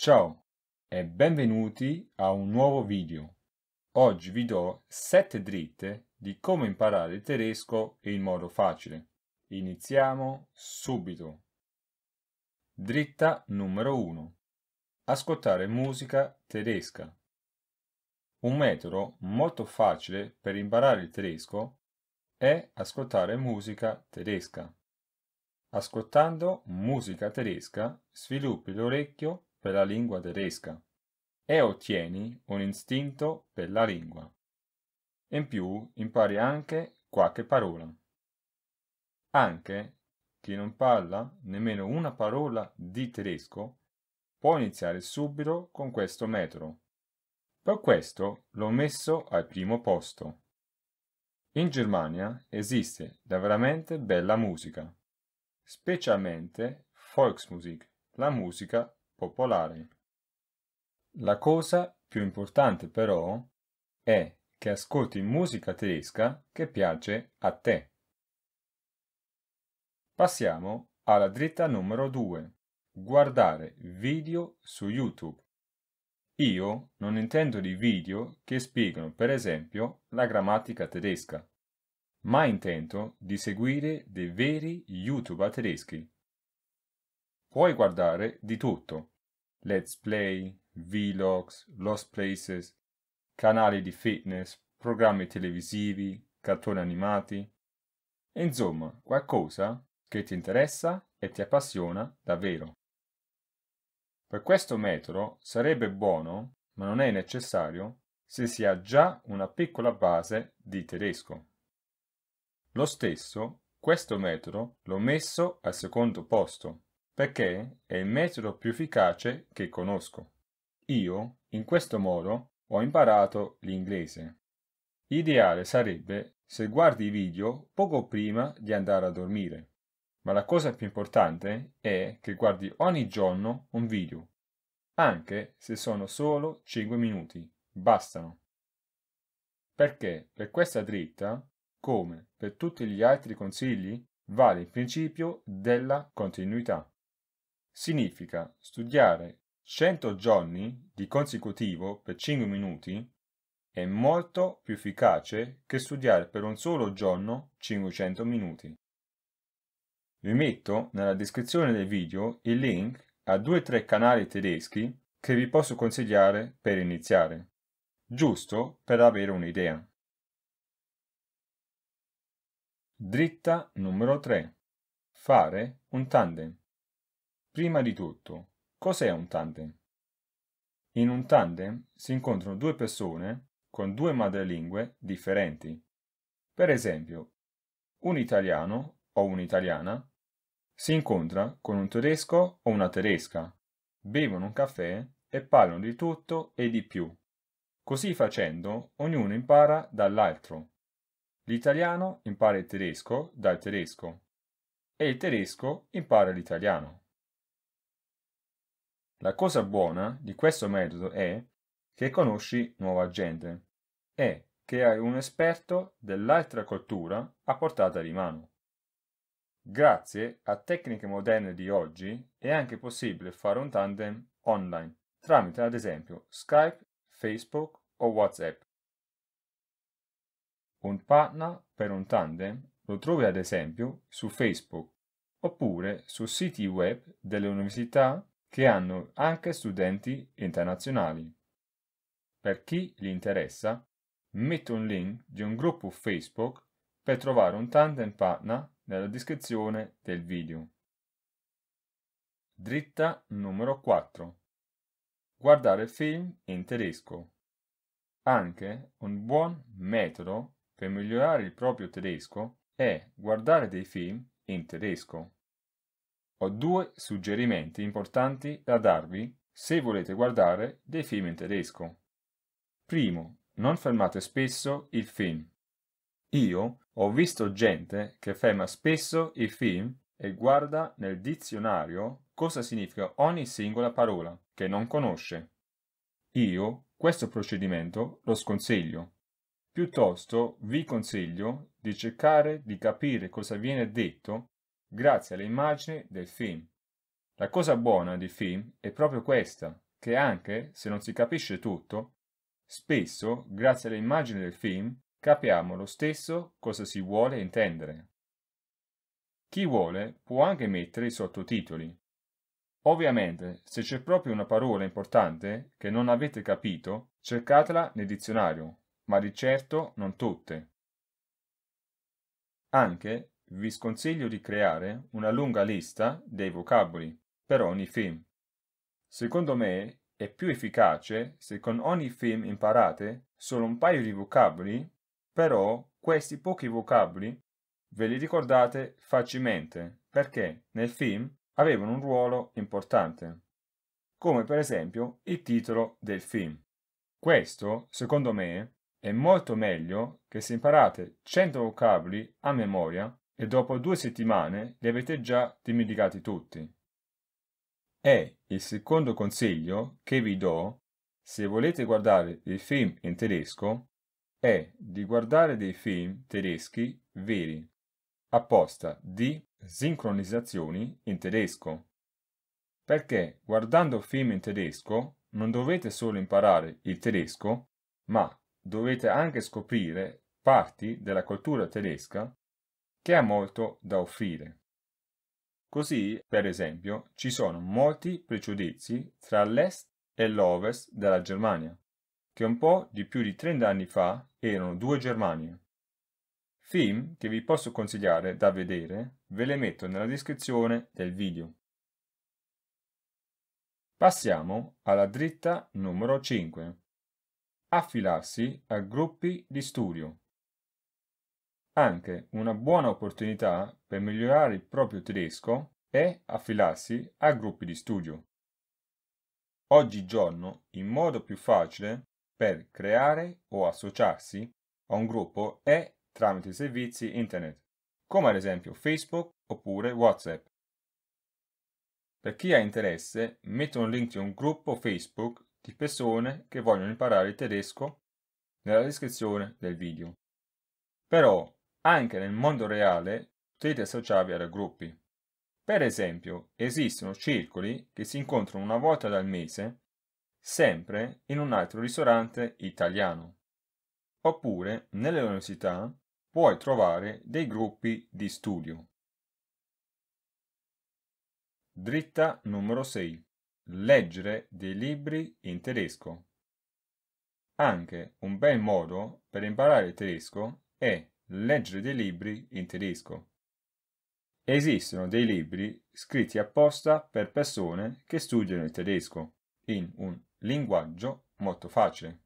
Ciao e benvenuti a un nuovo video. Oggi vi do 7 dritte di come imparare il tedesco in modo facile. Iniziamo subito. Dritta numero 1. Ascoltare musica tedesca. Un metodo molto facile per imparare il tedesco è ascoltare musica tedesca. Ascoltando musica tedesca sviluppi l'orecchio per la lingua tedesca e ottieni un istinto per la lingua. In più impari anche qualche parola. Anche chi non parla nemmeno una parola di tedesco può iniziare subito con questo metodo. Per questo l'ho messo al primo posto. In Germania esiste da veramente bella musica, specialmente Volksmusik, la musica popolari. La cosa più importante però è che ascolti musica tedesca che piace a te. Passiamo alla dritta numero 2. Guardare video su YouTube. Io non intendo di video che spiegano, per esempio, la grammatica tedesca, ma intendo di seguire dei veri YouTuber tedeschi Puoi guardare di tutto. Let's play, vlogs, lost places, canali di fitness, programmi televisivi, cartoni animati. Insomma, qualcosa che ti interessa e ti appassiona davvero. Per questo metodo sarebbe buono, ma non è necessario, se si ha già una piccola base di tedesco. Lo stesso, questo metodo l'ho messo al secondo posto perché è il metodo più efficace che conosco. Io, in questo modo, ho imparato l'inglese. Ideale sarebbe se guardi i video poco prima di andare a dormire, ma la cosa più importante è che guardi ogni giorno un video, anche se sono solo 5 minuti, bastano. Perché per questa dritta, come per tutti gli altri consigli, vale il principio della continuità significa studiare 100 giorni di consecutivo per 5 minuti è molto più efficace che studiare per un solo giorno 500 minuti. Vi metto nella descrizione del video il link a due o tre canali tedeschi che vi posso consigliare per iniziare, giusto per avere un'idea. Dritta numero 3. Fare un tandem. Prima di tutto, cos'è un tandem? In un tandem si incontrano due persone con due madrelingue differenti. Per esempio, un italiano o un'italiana si incontra con un tedesco o una tedesca, bevono un caffè e parlano di tutto e di più. Così facendo, ognuno impara dall'altro. L'italiano impara il tedesco dal tedesco e il tedesco impara l'italiano. La cosa buona di questo metodo è che conosci nuova gente e che hai un esperto dell'altra cultura a portata di mano. Grazie a tecniche moderne di oggi è anche possibile fare un tandem online tramite ad esempio Skype, Facebook o WhatsApp. Un partner per un tandem lo trovi ad esempio su Facebook oppure su siti web delle università che hanno anche studenti internazionali. Per chi li interessa, metto un link di un gruppo Facebook per trovare un tandem partner nella descrizione del video. Dritta numero 4. Guardare film in tedesco. Anche un buon metodo per migliorare il proprio tedesco è guardare dei film in tedesco. Ho due suggerimenti importanti da darvi se volete guardare dei film in tedesco. Primo, non fermate spesso il film. Io ho visto gente che ferma spesso il film e guarda nel dizionario cosa significa ogni singola parola che non conosce. Io questo procedimento lo sconsiglio. Piuttosto vi consiglio di cercare di capire cosa viene detto grazie alle immagini del film. La cosa buona di film è proprio questa, che anche se non si capisce tutto, spesso, grazie alle immagini del film, capiamo lo stesso cosa si vuole intendere. Chi vuole può anche mettere i sottotitoli. Ovviamente, se c'è proprio una parola importante che non avete capito, cercatela nel dizionario, ma di certo non tutte. Anche vi sconsiglio di creare una lunga lista dei vocaboli per ogni film. Secondo me è più efficace se con ogni film imparate solo un paio di vocaboli, però questi pochi vocaboli ve li ricordate facilmente perché nel film avevano un ruolo importante, come per esempio il titolo del film. Questo, secondo me, è molto meglio che se imparate 100 vocaboli a memoria e dopo due settimane li avete già dimenticati tutti. E il secondo consiglio che vi do se volete guardare dei film in tedesco è di guardare dei film tedeschi veri, apposta di sincronizzazioni in tedesco. Perché guardando film in tedesco non dovete solo imparare il tedesco, ma dovete anche scoprire parti della cultura tedesca che ha molto da offrire. Così, per esempio, ci sono molti pregiudizi tra l'est e l'ovest della Germania, che un po' di più di 30 anni fa erano due Germanie. Film che vi posso consigliare da vedere ve le metto nella descrizione del video. Passiamo alla dritta numero 5. Affilarsi a gruppi di studio anche una buona opportunità per migliorare il proprio tedesco e affilarsi a gruppi di studio. Oggigiorno il modo più facile per creare o associarsi a un gruppo è tramite servizi internet, come ad esempio Facebook oppure WhatsApp. Per chi ha interesse, metto un link di un gruppo Facebook di persone che vogliono imparare il tedesco nella descrizione del video. Però anche nel mondo reale potete associarvi a gruppi. Per esempio, esistono circoli che si incontrano una volta dal mese, sempre in un altro ristorante italiano. Oppure, nelle università, puoi trovare dei gruppi di studio. Dritta numero 6. Leggere dei libri in tedesco. Anche un bel modo per imparare il tedesco è leggere dei libri in tedesco. Esistono dei libri scritti apposta per persone che studiano il tedesco, in un linguaggio molto facile.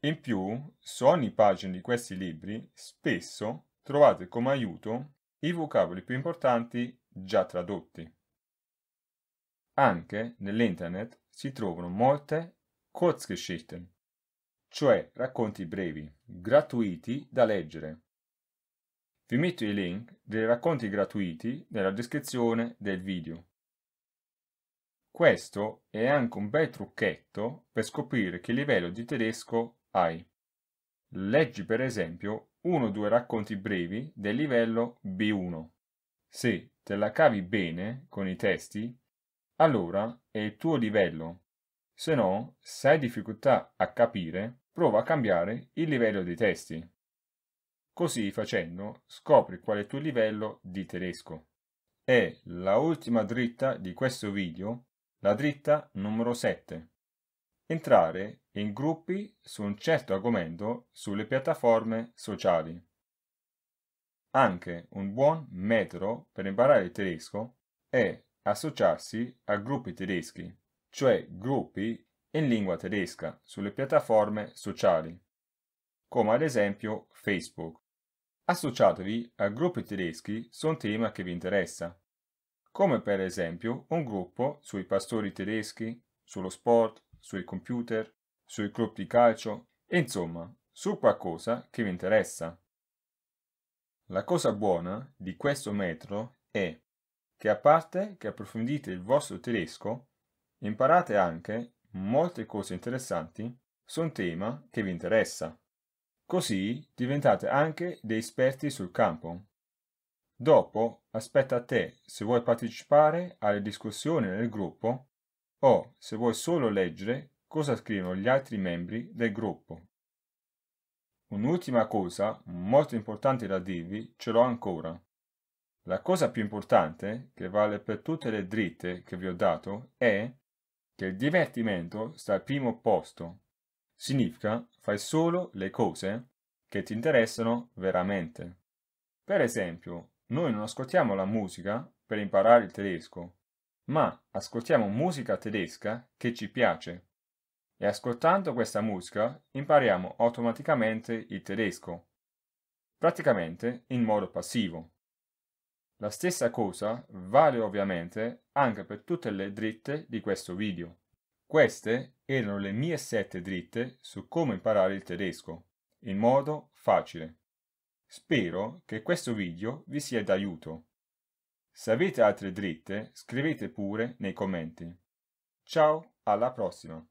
In più, su ogni pagina di questi libri spesso trovate come aiuto i vocaboli più importanti già tradotti. Anche nell'internet si trovano molte Kurzgeschichten, cioè racconti brevi, gratuiti da leggere. Vi metto i link dei racconti gratuiti nella descrizione del video. Questo è anche un bel trucchetto per scoprire che livello di tedesco hai. Leggi per esempio uno o due racconti brevi del livello B1. Se te la cavi bene con i testi, allora è il tuo livello. Se no, se hai difficoltà a capire, prova a cambiare il livello dei testi. Così facendo scopri qual è il tuo livello di tedesco. E la ultima dritta di questo video, la dritta numero 7. Entrare in gruppi su un certo argomento sulle piattaforme sociali. Anche un buon metodo per imparare il tedesco è associarsi a gruppi tedeschi, cioè gruppi in lingua tedesca sulle piattaforme sociali, come ad esempio Facebook. Associatevi a gruppi tedeschi su un tema che vi interessa, come per esempio un gruppo sui pastori tedeschi, sullo sport, sui computer, sui club di calcio, insomma, su qualcosa che vi interessa. La cosa buona di questo metro è che a parte che approfondite il vostro tedesco, imparate anche molte cose interessanti su un tema che vi interessa. Così diventate anche dei esperti sul campo. Dopo aspetta a te se vuoi partecipare alle discussioni nel gruppo o se vuoi solo leggere cosa scrivono gli altri membri del gruppo. Un'ultima cosa molto importante da dirvi ce l'ho ancora. La cosa più importante, che vale per tutte le dritte che vi ho dato, è che il divertimento sta al primo posto. Significa fai solo le cose che ti interessano veramente. Per esempio, noi non ascoltiamo la musica per imparare il tedesco, ma ascoltiamo musica tedesca che ci piace. E ascoltando questa musica impariamo automaticamente il tedesco, praticamente in modo passivo. La stessa cosa vale ovviamente anche per tutte le dritte di questo video. Queste erano le mie 7 dritte su come imparare il tedesco, in modo facile. Spero che questo video vi sia d'aiuto. Se avete altre dritte, scrivete pure nei commenti. Ciao, alla prossima!